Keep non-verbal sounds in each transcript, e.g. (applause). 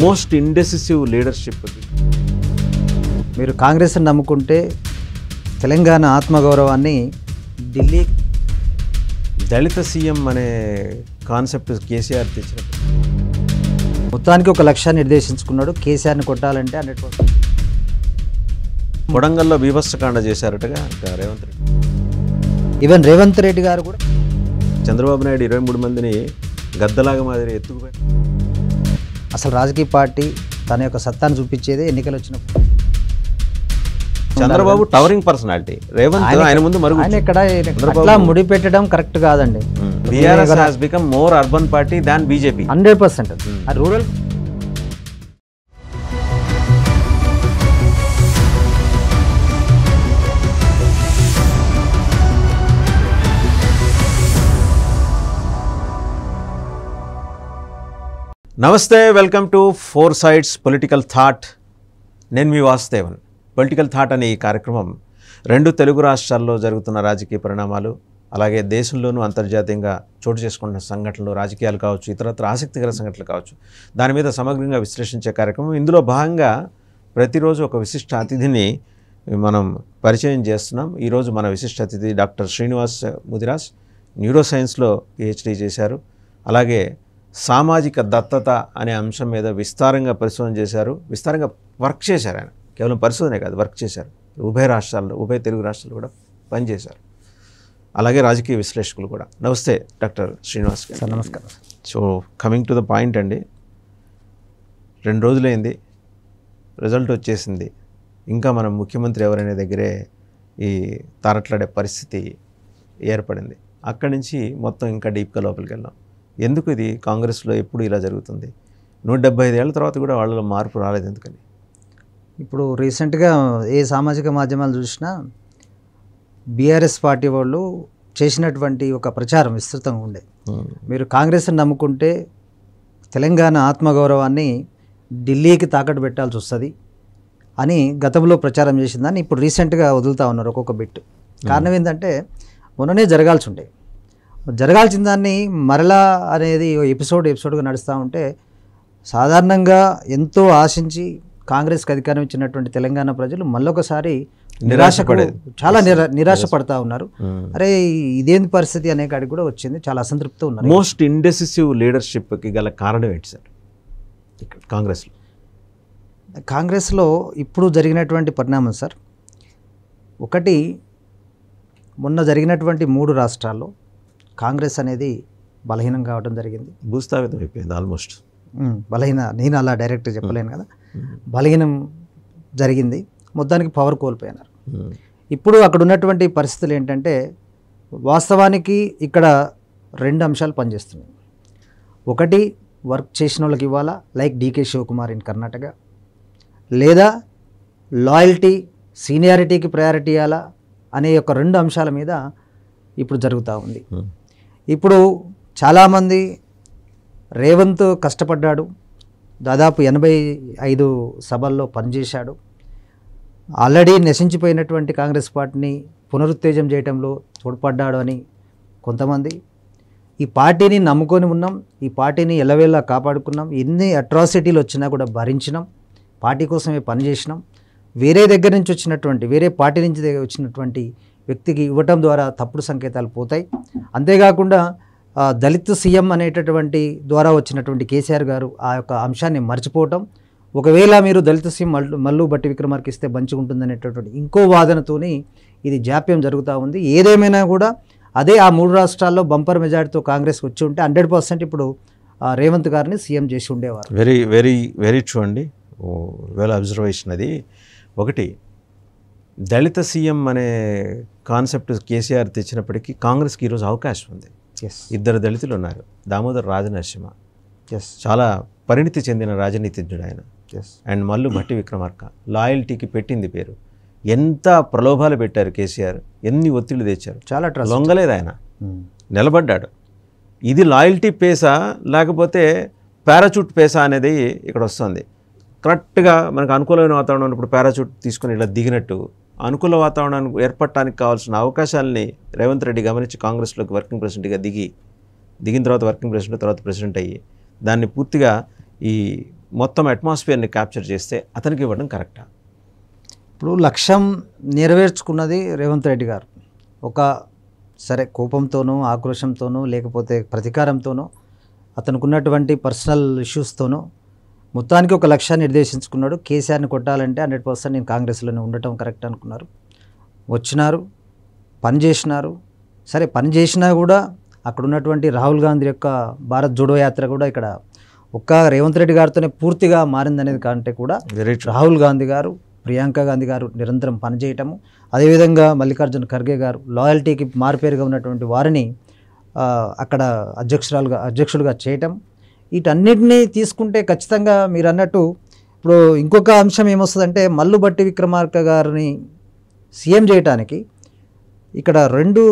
Most indecisive leadership మీరు కాంగ్రెస్ని నమ్ముకుంటే తెలంగాణ ఆత్మగౌరవాన్ని ఢిల్లీ దళిత సీఎం అనే కాన్సెప్ట్ కేసీఆర్ తెచ్చిన మొత్తానికి ఒక లక్ష్యాన్ని నిర్దేశించుకున్నాడు కేసీఆర్ని కొట్టాలంటే అన్నట్టు కొడంగల్లో బీభత్సకాండ చేశారటగా రేవంత్ రెడ్డి ఈవెన్ రేవంత్ రెడ్డి గారు కూడా చంద్రబాబు నాయుడు ఇరవై మూడు మందిని గద్దలాగా మాదిరి ఎత్తుకుపోయారు అసలు రాజకీయ పార్టీ తన యొక్క సత్తాను చూపించేది ఎన్నికలు వచ్చినప్పుడు చంద్రబాబు టవరింగ్ పర్సనాలిటీ రేవంత్ ఆయన ముందు మరుగు ఆయన ఇక్కడ అట్లా ముడి పెట్టడం కరెక్ట్ కాదండి BRS has become more urban party than BJP hundred percent rural నమస్తే welcome to Four Sides political thought నేను మీ వాసుదేవన్ పొలిటికల్ థాట్ అనే ఈ కార్యక్రమం రెండు తెలుగు రాష్ట్రాల్లో జరుగుతున్న రాజకీయ పరిణామాలు అలాగే దేశంలోనూ అంతర్జాతీయంగా చోటు చేసుకున్న సంఘటనలు రాజకీయాలు కావచ్చు ఇతరత్ర ఆసక్తికర సంఘటనలు కావచ్చు దాని మీద సమగ్రంగా విశ్లేషించే కార్యక్రమం ఇందులో భాగంగా ప్రతిరోజు ఒక విశిష్ట అతిథిని మనం పరిచయం చేస్తున్నాం ఈరోజు మన విశిష్ట అతిథి డాక్టర్ శ్రీనివాస్ ముదిరాజ్ న్యూరో సైన్స్లో పిహెచ్డీ చేశారు అలాగే సామాజిక దత్తత అనే అంశం మీద విస్తారంగా పరిశోధన చేశారు విస్తారంగా వర్క్ చేశారు ఆయన కేవలం పరిశోధనే కాదు వర్క్ చేశారు ఉభయ రాష్ట్రాల్లో ఉభయ తెలుగు రాష్ట్రాలు కూడా పనిచేశారు అలాగే రాజకీయ విశ్లేషకులు కూడా నమస్తే డాక్టర్ శ్రీనివాస్ గారు నమస్కారం so coming to the point అండి రెండు రోజులైంది రిజల్ట్ వచ్చేసింది ఇంకా మనం ముఖ్యమంత్రి ఎవరనే దగ్గరే ఈ తారట్లాడే పరిస్థితి ఏర్పడింది అక్కడి నుంచి మొత్తం ఇంకా డీప్గా లోపలికి వెళ్ళాం ఎందుకు ఇది కాంగ్రెస్లో ఎప్పుడు ఇలా జరుగుతుంది నూట డెబ్బై ఐదేళ్ల తర్వాత కూడా వాళ్ళలో మార్పు రాలేదు ఎందుకని ఇప్పుడు రీసెంట్గా ఏ సామాజిక మాధ్యమాలు చూసినా బీఆర్ఎస్ పార్టీ వాళ్ళు చేసినటువంటి ఒక ప్రచారం విస్తృతంగా ఉండే మీరు కాంగ్రెస్ని నమ్ముకుంటే తెలంగాణ ఆత్మగౌరవాన్ని ఢిల్లీకి తాకట్టు పెట్టాల్సి వస్తుంది అని గతంలో ప్రచారం చేసిందని ఇప్పుడు రీసెంట్గా వదులుతూ ఉన్నారు ఒక్కొక్క బిట్ కారణం ఏంటంటే మొన్ననే జరగాల్సి ఉండే జరగాల్సిన దాన్ని మరలా అనేది ఎపిసోడ్ ఎపిసోడ్గా నడుస్తూ ఉంటే సాధారణంగా ఎంతో ఆశించి కాంగ్రెస్కి అధికారం ఇచ్చినటువంటి తెలంగాణ ప్రజలు మళ్ళొకసారి నిరాశ చాలా నిరా నిరాశ పడతా ఉన్నారు అరే ఇదేంటి పరిస్థితి అనే కాడికి కూడా వచ్చింది చాలా అసంతృప్తి ఉన్నారు మోస్ట్ ఇండెసిసివ్ లీడర్షిప్కి గల కారణం ఏంటి సార్ కాంగ్రెస్లో కాంగ్రెస్లో ఇప్పుడు జరిగినటువంటి పరిణామం సార్ ఒకటి మొన్న జరిగినటువంటి మూడు రాష్ట్రాల్లో కాంగ్రెస్ అనేది బలహీనం కావడం జరిగింది భూస్థాపితం అయిపోయింది ఆల్మోస్ట్ బలహీన నేను అలా డైరెక్ట్ చెప్పలేను కదా బలహీనం జరిగింది మొత్తానికి పవర్ కోల్పోయినారు ఇప్పుడు అక్కడ ఉన్నటువంటి పరిస్థితులు ఏంటంటే వాస్తవానికి ఇక్కడ రెండు అంశాలు పనిచేస్తున్నాయి ఒకటి వర్క్ చేసిన వాళ్ళకి ఇవ్వాలా like DK Shivakumar in Karnataka లేదా లాయల్టీ సీనియారిటీకి ప్రయారిటీ ఇవ్వాలా అనే యొక్క రెండు అంశాల మీద ఇప్పుడు జరుగుతూ ఉంది ఇప్పుడు చాలామంది రేవంత్ కష్టపడ్డాడు దాదాపు ఎనభై ఐదు సభల్లో పనిచేశాడు ఆల్రెడీ నశించిపోయినటువంటి కాంగ్రెస్ పార్టీని పునరుత్తేజం చేయడంలో తోడ్పడ్డాడు అని కొంతమంది ఈ పార్టీని నమ్ముకొని ఉన్నాం ఈ పార్టీని ఎలవేలా కాపాడుకున్నాం ఎన్ని అట్రాసిటీలు వచ్చినా కూడా భరించినాం పార్టీ కోసమే పనిచేసినాం వేరే దగ్గర నుంచి వచ్చినటువంటి వేరే పార్టీ నుంచి వచ్చినటువంటి వ్యక్తికి ఇవ్వటం ద్వారా తప్పుడు సంకేతాలు పోతాయి అంతేకాకుండా దళిత్ సీఎం అనేటటువంటి ద్వారా వచ్చినటువంటి కేసీఆర్ గారు ఆ యొక్క అంశాన్ని మర్చిపోవటం ఒకవేళ మీరు దళిత సీఎం మల్లు మల్లు బట్టి విక్రమార్కి ఇస్తే అనేటటువంటి ఇంకో వాదనతోని ఇది జాప్యం జరుగుతూ ఉంది ఏదేమైనా కూడా అదే ఆ మూడు రాష్ట్రాల్లో బంపర్ మెజార్టీతో కాంగ్రెస్ వచ్చి ఉంటే హండ్రెడ్ పర్సెంట్ ఇప్పుడు రేవంత్ గారిని సీఎం చేసి ఉండేవారు వెరీ వెరీ వెరీ చూడండి వెల్ అబ్జర్వేషన్ అది ఒకటి దళిత సీఎం అనే కాన్సెప్ట్ కేసీఆర్ తెచ్చినప్పటికీ కాంగ్రెస్కి ఈరోజు అవకాశం ఉంది ఇద్దరు దళితులు ఉన్నారు దామోదర్ రాజనరసింహ చాలా పరిణితి చెందిన రాజనీతిజ్ఞుడు ఆయన అండ్ మల్లు భట్టి విక్రమార్క లాయల్టీకి పెట్టింది పేరు ఎంత ప్రలోభాలు పెట్టారు కేసీఆర్ ఎన్ని ఒత్తిళ్లు తెచ్చారు చాలా లొంగలేదు ఆయన hmm. నిలబడ్డాడు ఇది లాయల్టీ పేసా లేకపోతే పారాచూట్ పేసా అనేది ఇక్కడ వస్తుంది కరెక్ట్గా మనకు అనుకూలమైన వాతావరణం ఉన్నప్పుడు పారాచూట్ తీసుకొని ఇలా దిగినట్టు అనుకూల వాతావరణాన్ని ఏర్పడటానికి కావాల్సిన అవకాశాలని రేవంత్ రెడ్డి గమనించి కాంగ్రెస్లోకి వర్కింగ్ ప్రెసిడెంట్గా దిగి దిగిన తర్వాత వర్కింగ్ ప్రెసిడెంట్ తర్వాత ప్రెసిడెంట్ అయ్యి దాన్ని పూర్తిగా ఈ మొత్తం అట్మాస్ఫియర్ని క్యాప్చర్ చేస్తే అతనికి ఇవ్వడం కరెక్టా ఇప్పుడు లక్ష్యం నెరవేర్చుకున్నది రేవంత్ రెడ్డి గారు ఒక సరే కోపంతోనూ ఆక్రోషంతోనూ లేకపోతే ప్రతీకారంతోనూ అతనుకున్నటువంటి పర్సనల్ ఇష్యూస్తోనూ మొత్తానికి ఒక లక్ష్యాన్ని నిర్దేశించుకున్నాడు కేసీఆర్ని కొట్టాలంటే హండ్రెడ్ పర్సెంట్ నేను కాంగ్రెస్లోనే ఉండటం కరెక్ట్ అనుకున్నారు వచ్చినారు పని చేసినారు సరే పని చేసినా కూడా అక్కడ ఉన్నటువంటి రాహుల్ గాంధీ యొక్క భారత్ జోడో యాత్ర కూడా ఇక్కడ ఒక్క రేవంత్ రెడ్డి గారితోనే పూర్తిగా మారిందనేది కంటే కూడా రాహుల్ గాంధీ గారు ప్రియాంక గాంధీ గారు నిరంతరం పనిచేయటము అదేవిధంగా మల్లికార్జున ఖర్గే గారు లాయల్టీకి మారుపేరుగా ఉన్నటువంటి వారిని అక్కడ అధ్యక్షురాలుగా అధ్యక్షుడిగా చేయటం వీటన్నిటినీ తీసుకుంటే ఖచ్చితంగా మీరు అన్నట్టు ఇప్పుడు ఇంకొక అంశం ఏమొస్తుందంటే మల్లుబట్టి విక్రమార్క గారిని సీఎం చేయటానికి ఇక్కడ రెండు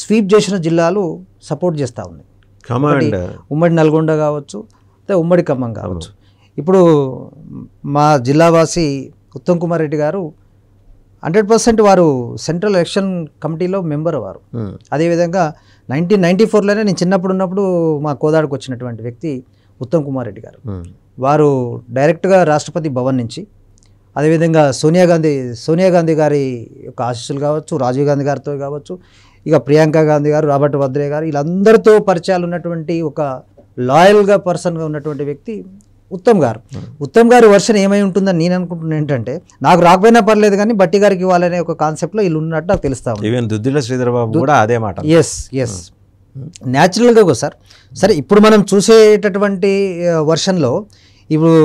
స్వీప్ చేసిన జిల్లాలు సపోర్ట్ చేస్తూ ఉన్నాయి ఉమ్మడి నల్గొండ కావచ్చు లేకపోతే ఉమ్మడి ఖమ్మం కావచ్చు ఇప్పుడు మా జిల్లావాసి ఉత్తమ్ కుమార్ రెడ్డి గారు హండ్రెడ్ పర్సెంట్ వారు సెంట్రల్ ఎలక్షన్ కమిటీలో మెంబర్ వారు అదేవిధంగా నైన్టీన్ నైంటీ ఫోర్లోనే నేను చిన్నప్పుడు ఉన్నప్పుడు మా కోదాడుకు వచ్చినటువంటి వ్యక్తి ఉత్తమ్ కుమార్ రెడ్డి గారు వారు డైరెక్ట్గా రాష్ట్రపతి భవన్ నుంచి అదేవిధంగా సోనియా గాంధీ సోనియా గాంధీ గారి యొక్క ఆశీస్సులు కావచ్చు రాజీవ్ గాంధీ గారితో కావచ్చు ఇక ప్రియాంక గాంధీ గారు రాబర్ట్ వద్రే గారు వీళ్ళందరితో పరిచయాలు ఉన్నటువంటి ఒక లాయల్గా పర్సన్గా ఉన్నటువంటి వ్యక్తి ఉత్తమ్ గారు hmm. ఉత్తమ్ గారి వర్షన్ ఏమై ఉంటుందని నేను అనుకుంటున్నాను ఏంటంటే నాకు రాకపోయినా పర్లేదు కానీ బట్టి గారికి ఇవ్వాలనే ఒక కాన్సెప్ట్లో వీళ్ళు ఉన్నట్టు నాకు తెలుస్తా ఈవెన్ దుద్దిల కూడా అదే మాట ఎస్ ఎస్ న్యాచురల్గా కూడా సార్ సరే ఇప్పుడు మనం చూసేటటువంటి వర్షన్లో ఇప్పుడు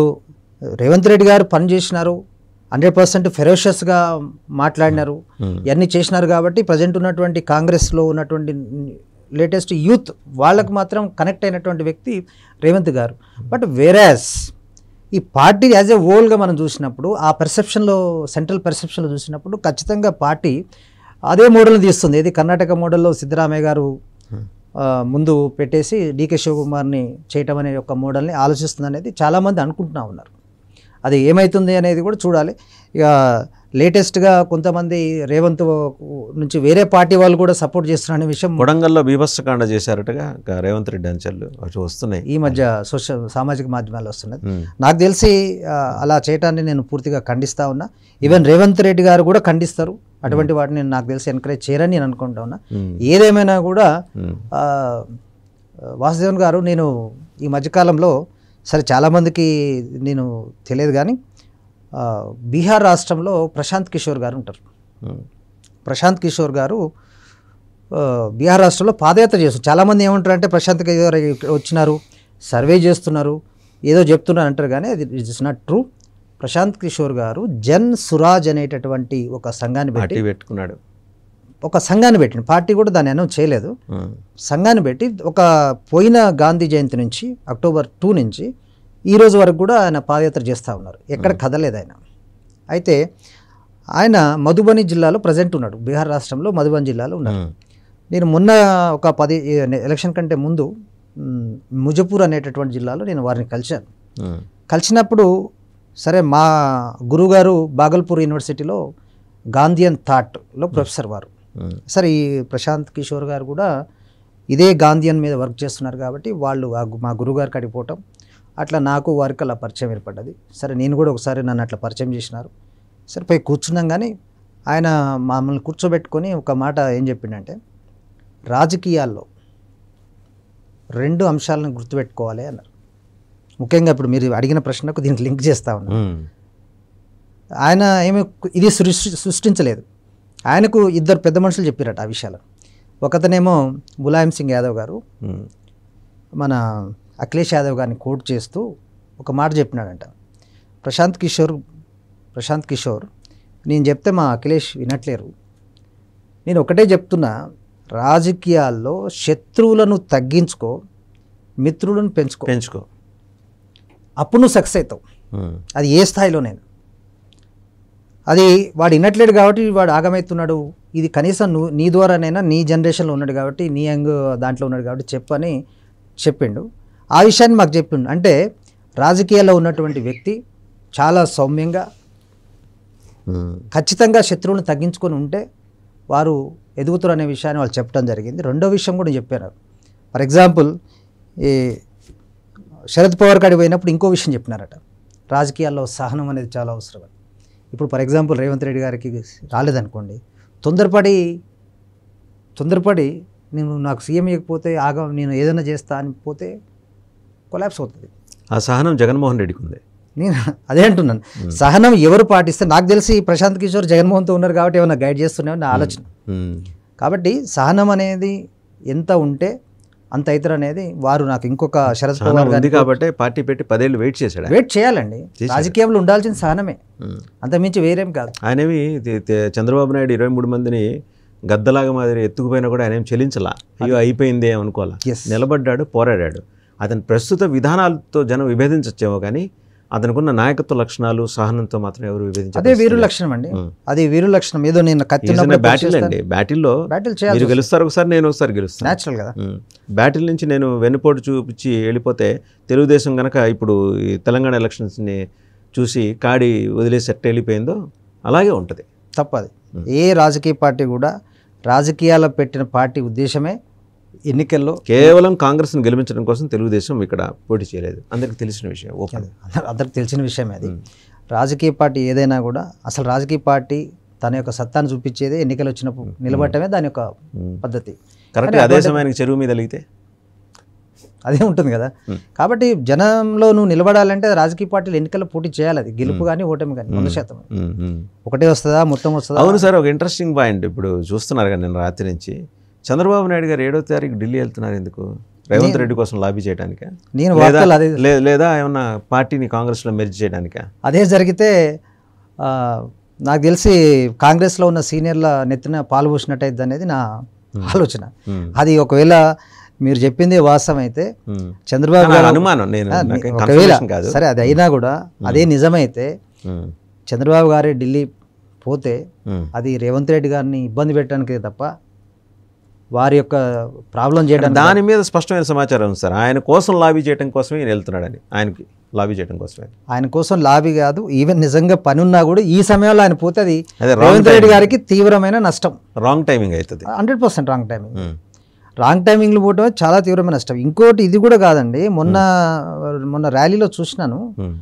రేవంత్ రెడ్డి గారు పని చేసినారు హండ్రెడ్ పర్సెంట్ ఫెరోషియస్గా మాట్లాడినారు hmm. ఇవన్నీ చేసినారు కాబట్టి ప్రజెంట్ ఉన్నటువంటి కాంగ్రెస్లో ఉన్నటువంటి లేటెస్ట్ యూత్ వాళ్ళకు మాత్రం కనెక్ట్ అయినటువంటి వ్యక్తి రేవంత్ గారు బట్ వేరాస్ ఈ పార్టీ యాజ్ ఏ ఓల్గా మనం చూసినప్పుడు ఆ పెర్సెప్షన్లో సెంట్రల్ పెర్సెప్షన్లో చూసినప్పుడు ఖచ్చితంగా పార్టీ అదే మోడల్ని తీస్తుంది ఇది కర్ణాటక మోడల్లో సిద్ధరామయ్య గారు hmm. ముందు పెట్టేసి డీకే శివకుమార్ని చేయటం అనే ఒక మోడల్ని ఆలోచిస్తుంది అనేది చాలామంది అనుకుంటున్నా ఉన్నారు అది ఏమవుతుంది అనేది కూడా చూడాలి ఇక లేటెస్ట్గా కొంతమంది రేవంత్ నుంచి వేరే పార్టీ వాళ్ళు కూడా సపోర్ట్ చేస్తున్నారు అనే విషయం వడంగల్లో బీభత్సకాండ చేశారటగా రేవంత్ రెడ్డి అంచెలు అటు వస్తున్నాయి ఈ మధ్య సోషల్ సామాజిక మాధ్యమాలు వస్తున్నాయి నాకు తెలిసి అలా చేయటాన్ని నేను పూర్తిగా ఖండిస్తా ఉన్నా ఈవెన్ రేవంత్ రెడ్డి గారు కూడా ఖండిస్తారు అటువంటి వాటిని నాకు తెలిసి ఎంకరేజ్ చేయరని నేను అనుకుంటా ఉన్నా ఏదేమైనా కూడా వాసుదేవన్ గారు నేను ఈ మధ్యకాలంలో సరే చాలామందికి నేను తెలియదు కానీ బీహార్ రాష్ట్రంలో ప్రశాంత్ కిషోర్ గారు ఉంటారు ప్రశాంత్ కిషోర్ గారు బీహార్ రాష్ట్రంలో పాదయాత్ర చేస్తారు చాలామంది అంటే ప్రశాంత్ కిషోర్ వచ్చినారు సర్వే చేస్తున్నారు ఏదో చెప్తున్నారు అంటారు కానీ అది is not true Prashant Kishor గారు జన్ సురాజ్ అనేటటువంటి ఒక సంఘాన్ని పెట్టి పెట్టుకున్నాడు ఒక సంఘాన్ని పెట్టింది పార్టీ కూడా దాన్ని అనౌన్స్ చేయలేదు సంఘాన్ని పెట్టి ఒక పోయిన గాంధీ జయంతి నుంచి అక్టోబర్ టూ నుంచి ఈ రోజు వరకు కూడా ఆయన పాదయాత్ర చేస్తూ ఉన్నారు ఎక్కడ కదలేదు ఆయన అయితే ఆయన మధుబని జిల్లాలో ప్రజెంట్ ఉన్నాడు బీహార్ రాష్ట్రంలో మధుబని జిల్లాలో ఉన్నాడు నేను మొన్న ఒక పది ఎలక్షన్ కంటే ముందు ముజపూర్ అనేటటువంటి జిల్లాలో నేను వారిని కలిశాను కలిసినప్పుడు సరే మా గురుగారు బాగల్పూర్ యూనివర్సిటీలో గాంధీయన్ థాట్లో ప్రొఫెసర్ వారు సరే ఈ ప్రశాంత్ కిషోర్ గారు కూడా ఇదే గాంధీయన్ మీద వర్క్ చేస్తున్నారు కాబట్టి వాళ్ళు మా గురుగారు కడిపోవటం అట్లా నాకు వారికి అలా పరిచయం ఏర్పడ్డది సరే నేను కూడా ఒకసారి నన్ను అట్లా పరిచయం చేసినారు సరే పోయి కూర్చున్నాం కానీ ఆయన మమ్మల్ని కూర్చోబెట్టుకొని ఒక మాట ఏం చెప్పిండంటే రాజకీయాల్లో రెండు అంశాలను గుర్తుపెట్టుకోవాలి అన్నారు ముఖ్యంగా ఇప్పుడు మీరు అడిగిన ప్రశ్నకు దీనికి లింక్ చేస్తా ఉన్నాను ఆయన ఏమి ఇది సృష్టి సృష్టించలేదు ఆయనకు ఇద్దరు పెద్ద మనుషులు చెప్పారట ఆ విషయాలు ఒకతనేమో ములాయం సింగ్ యాదవ్ గారు మన అఖిలేష్ యాదవ్ గారిని కోట్ చేస్తూ ఒక మాట చెప్పినాడంట ప్రశాంత్ కిషోర్ ప్రశాంత్ కిషోర్ నేను చెప్తే మా అఖిలేష్ వినట్లేరు నేను ఒకటే చెప్తున్నా రాజకీయాల్లో శత్రువులను తగ్గించుకో మిత్రులను పెంచుకో పెంచుకో అప్పుడు నువ్వు సక్సెస్ అవుతావు అది ఏ స్థాయిలో నేను అది వాడు వినట్లేడు కాబట్టి వాడు ఆగమవుతున్నాడు ఇది కనీసం నువ్వు నీ ద్వారానైనా నీ జనరేషన్లో ఉన్నాడు కాబట్టి నీ యంగ్ దాంట్లో ఉన్నాడు కాబట్టి చెప్పని చెప్పిండు ఆ విషయాన్ని మాకు చెప్పిండు అంటే రాజకీయాల్లో ఉన్నటువంటి వ్యక్తి చాలా సౌమ్యంగా ఖచ్చితంగా శత్రువులను తగ్గించుకొని ఉంటే వారు ఎదుగుతారు అనే విషయాన్ని వాళ్ళు చెప్పడం జరిగింది రెండో విషయం కూడా చెప్పారు ఫర్ ఎగ్జాంపుల్ ఈ శరద్ పవర్ కాడికి పోయినప్పుడు ఇంకో విషయం చెప్పినారట రాజకీయాల్లో సహనం అనేది చాలా అవసరం ఇప్పుడు ఫర్ ఎగ్జాంపుల్ రేవంత్ రెడ్డి గారికి రాలేదనుకోండి తొందరపడి తొందరపడి నేను నాకు సీఎం ఇవ్వకపోతే ఆగ నేను ఏదైనా చేస్తా అని పోతే కొలాబ్స్ అవుతుంది ఆ సహనం జగన్మోహన్ రెడ్డికి ఉంది నేను అదే అంటున్నాను సహనం ఎవరు పాటిస్తే నాకు తెలిసి ప్రశాంత్ కిషోర్ జగన్మోహన్తో ఉన్నారు కాబట్టి ఏమైనా గైడ్ చేస్తున్నామని నా ఆలోచన కాబట్టి సహనం అనేది ఎంత ఉంటే అంత అవుతారు అనేది వారు నాకు ఇంకొక శరద్ పవార్ గారు కాబట్టి పార్టీ పెట్టి పదేళ్ళు వెయిట్ చేశాడు వెయిట్ చేయాలండి రాజకీయంలో ఉండాల్సిన సహనమే మించి వేరేం కాదు ఆయనవి చంద్రబాబు నాయుడు ఇరవై మూడు మందిని గద్దలాగా మాదిరి ఎత్తుకుపోయినా కూడా ఆయన ఏం చెల్లించలా అయ్యో అయిపోయిందే అనుకోవాలా నిలబడ్డాడు పోరాడాడు అతని ప్రస్తుత విధానాలతో జనం విభేదించచ్చేమో కానీ అతనుకున్న నాయకత్వ లక్షణాలు సహనంతో మాత్రం ఎవరు అదే వీరు లక్షణం అండి అది వీరు లక్షణం ఏదో నేను బ్యాటిల్ అండి బ్యాటిల్లో బ్యాటిల్ మీరు గెలుస్తారు ఒకసారి నేను ఒకసారి గెలుస్తాను న్యాచురల్ కదా బ్యాటిల్ నుంచి నేను వెనుపోటు చూపించి వెళ్ళిపోతే తెలుగుదేశం కనుక ఇప్పుడు ఈ తెలంగాణ ఎలక్షన్స్ని చూసి కాడి వదిలేసట్టు వెళ్ళిపోయిందో అలాగే ఉంటుంది తప్పది ఏ రాజకీయ పార్టీ కూడా రాజకీయాల పెట్టిన పార్టీ ఉద్దేశమే ఎన్నికల్లో కేవలం కాంగ్రెస్ను గెలిపించడం కోసం తెలుగుదేశం ఇక్కడ పోటీ చేయలేదు అందరికి తెలిసిన విషయం ఓకే అందరికి తెలిసిన విషయం అది రాజకీయ పార్టీ ఏదైనా కూడా అసలు రాజకీయ పార్టీ తన యొక్క సత్తాను చూపించేది ఎన్నికలు వచ్చినప్పుడు నిలబడటమే దాని యొక్క పద్ధతి కరెక్ట్ అదే సమయానికి చెరువు మీద అలిగితే అదే ఉంటుంది కదా కాబట్టి జనంలో నువ్వు నిలబడాలంటే రాజకీయ పార్టీలు ఎన్నికల్లో పోటీ చేయాలి అది గెలుపు కానీ ఓటమి కానీ వంద శాతం ఒకటే వస్తుందా మొత్తం వస్తుందా అవును సార్ ఒక ఇంట్రెస్టింగ్ పాయింట్ ఇప్పుడు చూస్తున్నారు కదా నేను రాత్రి నుంచి చంద్రబాబు నాయుడు గారు ఏడో తారీఖు ఢిల్లీ వెళ్తున్నారు ఎందుకు రేవంత్ రెడ్డి కోసం లాబీ చేయడానికి నేను అదే లేదా ఏమన్నా పార్టీని కాంగ్రెస్లో మెర్జ్ చేయడానికి అదే జరిగితే నాకు తెలిసి కాంగ్రెస్లో ఉన్న సీనియర్ల నెత్తిన పాల్పోసినట్టయిద్ది అనేది నా ఆలోచన అది ఒకవేళ మీరు చెప్పింది వాస్తవం అయితే చంద్రబాబు గారు అనుమానం నేను ఒకవేళ సరే అది అయినా కూడా అదే నిజమైతే చంద్రబాబు గారే ఢిల్లీ పోతే అది రేవంత్ రెడ్డి గారిని ఇబ్బంది పెట్టడానికి తప్ప వారి యొక్క ప్రాబ్లం చేయడం దాని మీద స్పష్టమైన సమాచారం సార్ ఆయన కోసం లాబీ చేయడం కోసమే ఈయన వెళ్తున్నాడని ఆయనకి లాబీ చేయడం కోసమే ఆయన కోసం లాబీ కాదు ఈవెన్ నిజంగా పని ఉన్నా కూడా ఈ సమయంలో ఆయన పోతే అది రేవంత్ రెడ్డి గారికి తీవ్రమైన నష్టం రాంగ్ టైమింగ్ అవుతుంది hundred percent wrong timing wrong టైమింగ్లు పోవడం చాలా తీవ్రమైన నష్టం ఇంకోటి ఇది కూడా కాదండి మొన్న hmm. మొన్న ర్యాలీలో చూసినాను hmm.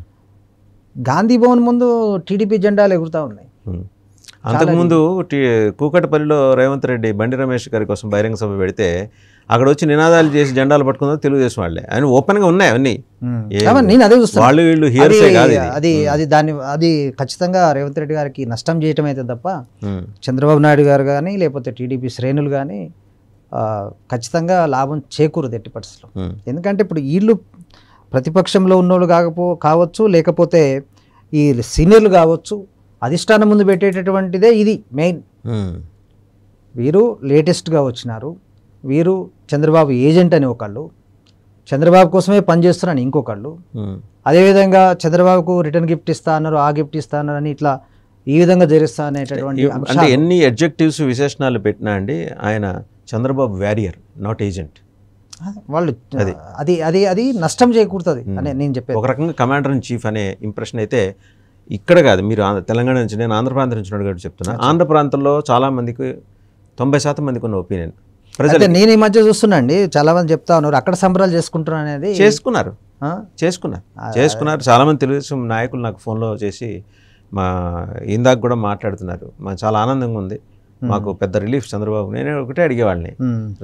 గాంధీ భవన్ ముందు టీడీపీ జెండాలు ఎగురుతూ ఉన్నాయి hmm. అంతకుముందు కూకటపల్లిలో రేవంత్ రెడ్డి బండి రమేష్ గారి కోసం బహిరంగ సభ పెడితే అక్కడ వచ్చి నినాదాలు చేసి జెండాలు పట్టుకుందో తెలుగుదేశం వాళ్ళే అని ఓపెన్ గా ఉన్నాయి అవన్నీ నేను వాళ్ళు వీళ్ళు అది అది దాన్ని అది ఖచ్చితంగా రేవంత్ రెడ్డి గారికి నష్టం చేయటం అయితే తప్ప చంద్రబాబు నాయుడు గారు కానీ లేకపోతే టీడీపీ శ్రేణులు కానీ ఖచ్చితంగా లాభం చేకూరదు ఎట్టి పరిస్థితులు ఎందుకంటే ఇప్పుడు వీళ్ళు ప్రతిపక్షంలో ఉన్నోళ్ళు కాకపో కావచ్చు లేకపోతే ఈ సీనియర్లు కావచ్చు అధిష్టానం ముందు పెట్టేటటువంటిదే ఇది మెయిన్ వీరు లేటెస్ట్గా వచ్చినారు వీరు చంద్రబాబు ఏజెంట్ అని ఒకళ్ళు చంద్రబాబు కోసమే పనిచేస్తున్నారని ఇంకొకళ్ళు అదేవిధంగా చంద్రబాబుకు రిటర్న్ గిఫ్ట్ ఇస్తా అన్నారు ఆ గిఫ్ట్ ఇస్తా అన్నారు అని ఇట్లా ఈ విధంగా జరిస్తా అనేటటువంటి అంటే ఎన్ని అడ్జెక్టివ్స్ విశేషణాలు పెట్టినా అండి ఆయన చంద్రబాబు వ్యారియర్ నాట్ ఏజెంట్ వాళ్ళు అది అది అది నష్టం చేయకూడదు అని నేను చెప్పాను ఒక రకంగా కమాండర్ ఇన్ చీఫ్ అనే ఇంప్రెషన్ అయితే ఇక్కడ కాదు మీరు తెలంగాణ నుంచి నేను ఆంధ్ర ప్రాంతం నుంచి కాబట్టి చెప్తున్నా ఆంధ్ర ప్రాంతంలో చాలా మందికి తొంభై శాతం మందికి ఉన్న ఒపీనియన్ ప్రజలు నేను ఈ మధ్య చూస్తున్నా అండి చాలా మంది చెప్తా ఉన్నారు అక్కడ సంబరాలు చేసుకుంటున్నా అనేది చేసుకున్నారు చేసుకున్నారు చేసుకున్నారు మంది తెలుగుదేశం నాయకులు నాకు ఫోన్లో చేసి మా ఇందాక కూడా మాట్లాడుతున్నారు మా చాలా ఆనందంగా ఉంది మాకు పెద్ద రిలీఫ్ చంద్రబాబు నేను ఒకటే అడిగేవాడిని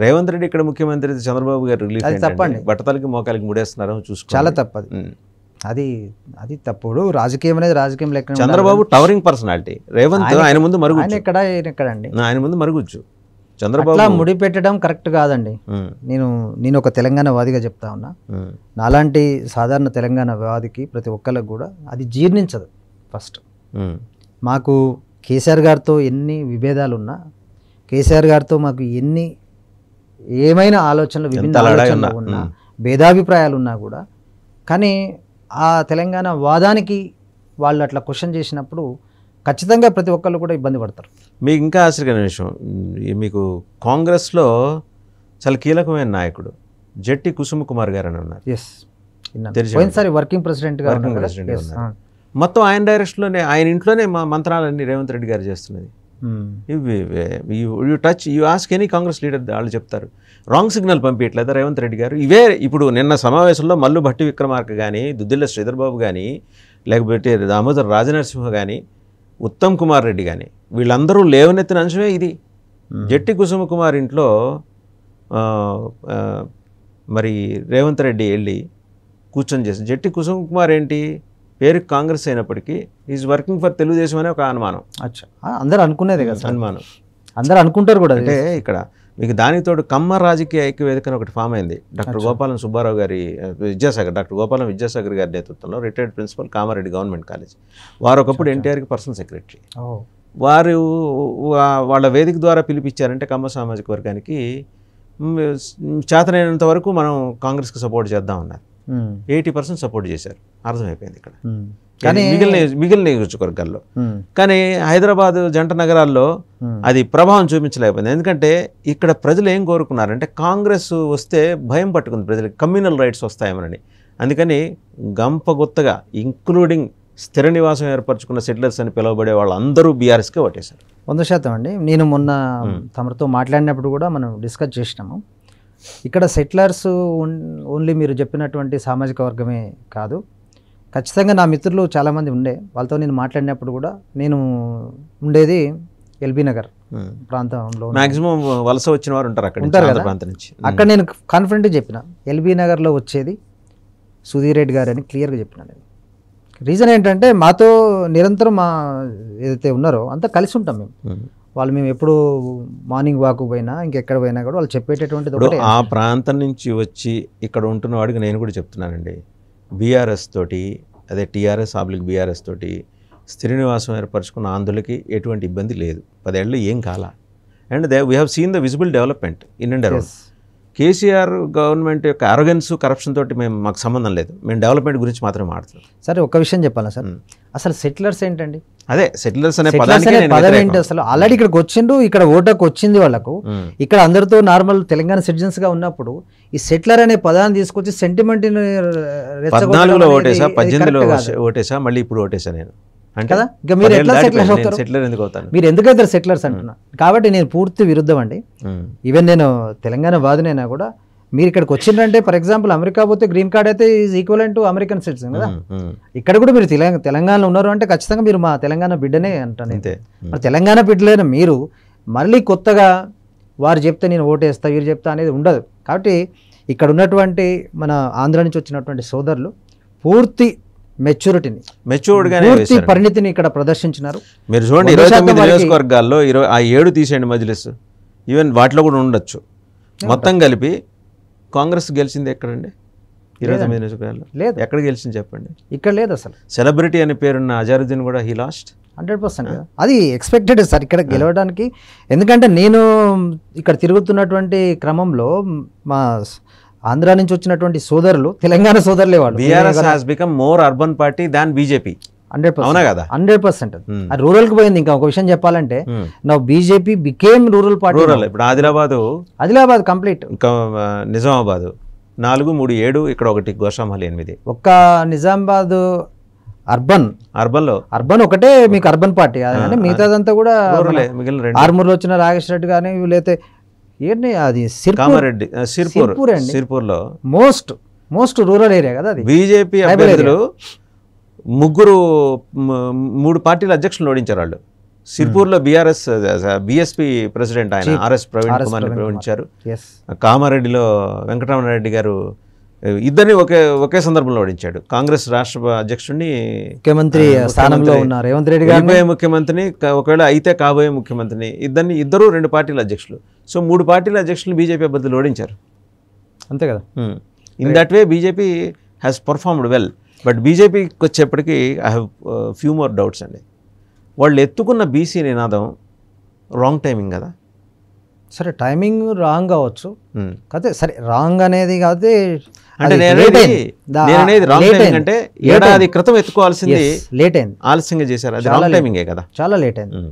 రేవంత్ రెడ్డి ఇక్కడ ముఖ్యమంత్రి చంద్రబాబు గారు రిలీఫ్ తప్పండి బట్టతలకి మోకాలకి ముడేస్తున్నారు చూసుకో చాలా తప్పదు అది అది తప్పుడు రాజకీయం అనేది రాజకీయం లెక్క చంద్రబాబు టవరింగ్ పర్సనాలిటీ రేవంత్ ఆయన ముందు మరుగు ఇక్కడ ఆయన ఎక్కడండి ఆయన ముందు మరుగుచ్చు చంద్రబాబు ముడి పెట్టడం కరెక్ట్ కాదండి నేను నేను ఒక తెలంగాణ వాదిగా చెప్తా ఉన్నా నాలాంటి సాధారణ తెలంగాణ వాదికి ప్రతి ఒక్కరికి కూడా అది జీర్ణించదు ఫస్ట్ మాకు కేసీఆర్ గారితో ఎన్ని విభేదాలు ఉన్నా కేసీఆర్ గారితో మాకు ఎన్ని ఏమైనా ఆలోచనలు విభిన్న ఆలోచనలు ఉన్నా భేదాభిప్రాయాలు ఉన్నా కూడా కానీ ఆ తెలంగాణ వాదానికి వాళ్ళు అట్లా క్వశ్చన్ చేసినప్పుడు ఖచ్చితంగా ప్రతి ఒక్కళ్ళు కూడా ఇబ్బంది పడతారు మీకు ఇంకా ఆశ్చర్యకరమైన విషయం మీకు కాంగ్రెస్లో చాలా కీలకమైన నాయకుడు జట్టి కుసుమ కుమార్ గారు అని ఉన్నారు ఎస్ పోయినసారి వర్కింగ్ ప్రెసిడెంట్ వర్కింగ్ ప్రెసిడెంట్ మొత్తం ఆయన డైరెక్షన్లోనే ఆయన ఇంట్లోనే మా మంత్రాలన్నీ రేవంత్ రెడ్డి గారు చేస్తున్నది you touch you ask any Congress leader వాళ్ళు చెప్తారు రాంగ్ సిగ్నల్ పంపించట్లేదా రేవంత్ రెడ్డి గారు ఇవే ఇప్పుడు నిన్న సమావేశంలో మల్లు భట్టి విక్రమార్క కానీ దుద్దిల్ల శ్రీధర్బాబు కానీ లేకపోతే దామోదర్ రాజనరసింహ కానీ ఉత్తమ్ కుమార్ రెడ్డి కానీ వీళ్ళందరూ లేవనెత్తిన అంశమే ఇది hmm. జట్టి కుసుమ కుమార్ ఇంట్లో మరి రేవంత్ రెడ్డి వెళ్ళి కూర్చొని చేసి జట్టి కుసుమ కుమార్ ఏంటి పేరు కాంగ్రెస్ అయినప్పటికీ ఈజ్ వర్కింగ్ ఫర్ తెలుగుదేశం అనే ఒక అనుమానం అచ్చా అందరూ అనుకునేదే కదా అనుమానం అందరూ అనుకుంటారు కూడా అంటే ఇక్కడ మీకు దానితోడు కమ్మ రాజకీయ ఐక్యవేదిక అని ఒకటి ఫామ్ అయింది డాక్టర్ గోపాలం సుబ్బారావు గారి విద్యాసాగర్ డాక్టర్ గోపాలం విద్యాసాగర్ గారి నేతృత్వంలో retired principal Kamareddy government college వారు ఒకప్పుడు ఎన్టీఆర్కి పర్సనల్ సెక్రటరీ వారు వాళ్ళ వేదిక ద్వారా పిలిపించారంటే కమ్మ సామాజిక వర్గానికి చేతనైనంత వరకు మనం కాంగ్రెస్కి సపోర్ట్ చేద్దామన్నారు Hmm. ఎయిటీ పర్సెంట్ సపోర్ట్ చేశారు అర్థమైపోయింది ఇక్కడ hmm. కానీ మిగిలిన మిగిలిన నియోజకవర్గాల్లో hmm. కానీ హైదరాబాద్ జంట నగరాల్లో అది ప్రభావం చూపించలేకపోయింది ఎందుకంటే ఇక్కడ ప్రజలు ఏం కోరుకున్నారంటే కాంగ్రెస్ వస్తే భయం పట్టుకుంది ప్రజలకి కమ్యూనల్ రైట్స్ వస్తాయమని అందుకని గంపగుత్తగా ఇంక్లూడింగ్ స్థిర నివాసం ఏర్పరచుకున్న సెటిలర్స్ అని పిలువబడే వాళ్ళందరూ బీఆర్ఎస్కే ఓటేశారు వంద శాతం అండి నేను మొన్న తమరితో మాట్లాడినప్పుడు కూడా మనం డిస్కస్ చేసినాము ఇక్కడ సెటిలర్స్ ఓన్లీ మీరు చెప్పినటువంటి సామాజిక వర్గమే కాదు ఖచ్చితంగా నా మిత్రులు చాలామంది ఉండే వాళ్ళతో నేను మాట్లాడినప్పుడు కూడా నేను ఉండేది ఎల్బీ నగర్ ప్రాంతంలో మాక్సిమం వలస వచ్చిన వారు ఉంటారు అక్కడ ఉంటారు కదా ప్రాంతం నుంచి అక్కడ నేను కాన్ఫిడెంట్గా చెప్పిన ఎల్బీ నగర్లో వచ్చేది సుధీర్ రెడ్డి గారు అని క్లియర్గా చెప్పిన నేను రీజన్ ఏంటంటే మాతో నిరంతరం మా ఏదైతే ఉన్నారో అంతా కలిసి ఉంటాం మేము వాళ్ళు మేము ఎప్పుడు మార్నింగ్ వాక్ పోయినా ఇంకెక్కడ పోయినా కూడా వాళ్ళు చెప్పేటటువంటిది ఒకటి ఆ ప్రాంతం నుంచి వచ్చి ఇక్కడ ఉంటున్న వాడికి నేను కూడా చెప్తున్నానండి బీఆర్ఎస్ తోటి అదే టీఆర్ఎస్ ఆబ్లిక్ బీఆర్ఎస్ తోటి శ్రీనివాసం ఏర్పరచుకున్న ఆంధ్రులకి ఎటువంటి ఇబ్బంది లేదు పదేళ్ళు ఏం కాల and they we have seen the visible development in and around KCR government యొక్క అరగెన్స్ కరప్షన్ తోటి మేము మాకు సంబంధం లేదు మేము డెవలప్మెంట్ గురించి మాత్రమే మాట్లాడుతున్నాం సరే ఒక విషయం చెప్పాలా సార్ అసలు సెటిలర్స్ ఏంటండి అదే సెటిలర్స్ అనే పదం ఏంటి అసలు ఆల్రెడీ ఇక్కడికి వచ్చిండు ఇక్కడ ఓటకు వచ్చింది వాళ్ళకు ఇక్కడ అందరితో నార్మల్ తెలంగాణ సిటిజన్స్ గా ఉన్నప్పుడు ఈ సెటిలర్ అనే పదాన్ని తీసుకొచ్చి సెంటిమెంట్ పద్నాలుగులో ఓటేసా పద్దెనిమిదిలో ఓటేసా మళ్ళీ ఇప్పుడు ఓటేసా నేను మీరు ఎందుకైతే ఎందుకు మీరు ఎందుకు అవుతారు సెటిలర్స్ అంటున్నా కాబట్టి నేను పూర్తి విరుద్ధం అండి ఈవెన్ నేను తెలంగాణ వాదినైనా కూడా మీరు ఇక్కడికి వచ్చిందంటే ఫర్ ఎగ్జాంపుల్ అమెరికా పోతే గ్రీన్ కార్డ్ అయితే is equal to American citizen కదా ఇక్కడ కూడా మీరు తెలంగాణ తెలంగాణలో ఉన్నారు అంటే ఖచ్చితంగా మీరు మా తెలంగాణ బిడ్డనే అంటాను అయితే మరి తెలంగాణ బిడ్డలేన మీరు మళ్ళీ కొత్తగా వారు చెప్తే నేను ఓటేస్తా వీరు చెప్తా అనేది ఉండదు కాబట్టి ఇక్కడ ఉన్నటువంటి మన ఆంధ్ర నుంచి వచ్చినటువంటి సోదరులు పూర్తి మెచ్యూరిటీని మెచ్యూర్డ్గా పూర్తి పరిణితిని ఇక్కడ ప్రదర్శించినారు మీరు చూడండి ఇరవై తొమ్మిది నియోజకవర్గాల్లో ఇరవై ఆ ఏడు తీసేయండి మజ్లిస్ ఈవెన్ వాటిలో కూడా ఉండొచ్చు మొత్తం కలిపి కాంగ్రెస్ గెలిచింది ఎక్కడండి ఇరవై తొమ్మిది నియోజకవర్గాలు లేదు ఎక్కడ గెలిచింది చెప్పండి ఇక్కడ లేదు అసలు సెలబ్రిటీ అనే పేరున్న అజారుద్దీన్ కూడా హీ లాస్ట్ హండ్రెడ్ పర్సెంట్ అది ఎక్స్పెక్టెడ్ సార్ ఇక్కడ గెలవడానికి ఎందుకంటే నేను ఇక్కడ తిరుగుతున్నటువంటి క్రమంలో మా ఆంధ్ర నుంచి వచ్చినటువంటి సోదరులు తెలంగాణ సోదరులే వాళ్ళు BRS has become more urban party than BJP hundred percent కదా హండ్రెడ్ పర్సెంట్ అది రూరల్ కి పోయింది ఇంకా ఒక విషయం చెప్పాలంటే నా BJP became rural party rural ఇప్పుడు ఆదిలాబాద్ ఆదిలాబాద్ కంప్లీట్ ఇంకా నిజామాబాద్ నాలుగు మూడు ఏడు ఇక్కడ ఒకటి గోషామహల్ ఎనిమిది ఒక్క నిజామాబాద్ అర్బన్ అర్బన్లో అర్బన్ ఒకటే మీకు అర్బన్ పార్టీ అదే మిగతాదంతా కూడా ఆర్మూర్లో వచ్చిన రాగేష్ రెడ్డి కానీ వీళ్ళైతే ఏంటి అది కామారెడ్డి సిర్పూర్ లో మోస్ట్ మోస్ట్ రూరల్ ఏరియా కదా అది బీజేపీ ముగ్గురు మూడు పార్టీల అధ్యక్షులను ఓడించారు వాళ్ళు సిర్పూర్లో బీఆర్ఎస్ బీఎస్పీ ప్రెసిడెంట్ ఆయన ఆర్ఎస్ ప్రవీణ్ కుమార్ ఓడించారు కామారెడ్డిలో రెడ్డి గారు ఇద్దరిని ఒకే ఒకే సందర్భంలో ఓడించాడు కాంగ్రెస్ రాష్ట్ర అధ్యక్షుడిని ముఖ్యమంత్రి స్థానంలో ఉన్నారు రేవంత్ రెడ్డి గారు ముఖ్యమంత్రిని ఒకవేళ అయితే కాబోయే ముఖ్యమంత్రిని ఇద్దరిని ఇద్దరు రెండు పార్టీల అధ్యక్షులు సో మూడు పార్టీల అధ్యక్షులను బీజేపీ అభ్యర్థులు ఓడించారు అంతే కదా in that way BJP has performed well but బీజేపీకి వచ్చేప్పటికీ I have few more doubts అండి వాళ్ళు ఎత్తుకున్న బీసీ నినాదం రాంగ్ టైమింగ్ కదా సరే టైమింగ్ రాంగ్ కావచ్చు hmm. కాకపోతే సరే రాంగ్ అనేది కాదు అంటే రాంగ్ అంటే ఏడాది క్రితం ఎత్తుకోవాల్సింది లేట్ అయింది ఆలస్యంగా చేశారు అది రాంగ్ టైమింగే కదా చాలా లేట్ అయింది hmm.